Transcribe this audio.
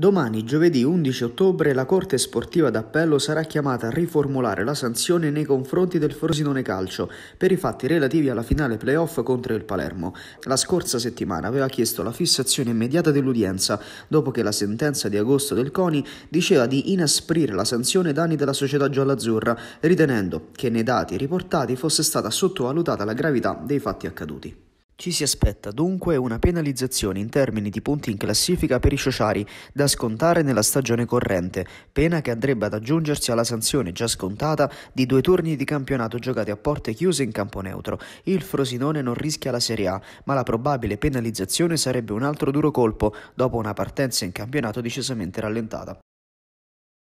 Domani, giovedì 11 ottobre, la Corte Sportiva d'Appello sarà chiamata a riformulare la sanzione nei confronti del Frosinone Calcio per i fatti relativi alla finale playoff contro il Palermo. La scorsa settimana aveva chiesto la fissazione immediata dell'udienza, dopo che la sentenza di agosto del CONI diceva di inasprire la sanzione ai danni della società giallazzurra, ritenendo che nei dati riportati fosse stata sottovalutata la gravità dei fatti accaduti. Ci si aspetta dunque una penalizzazione in termini di punti in classifica per i sociari da scontare nella stagione corrente, pena che andrebbe ad aggiungersi alla sanzione già scontata di due turni di campionato giocati a porte chiuse in campo neutro. Il Frosinone non rischia la Serie A, ma la probabile penalizzazione sarebbe un altro duro colpo dopo una partenza in campionato decisamente rallentata.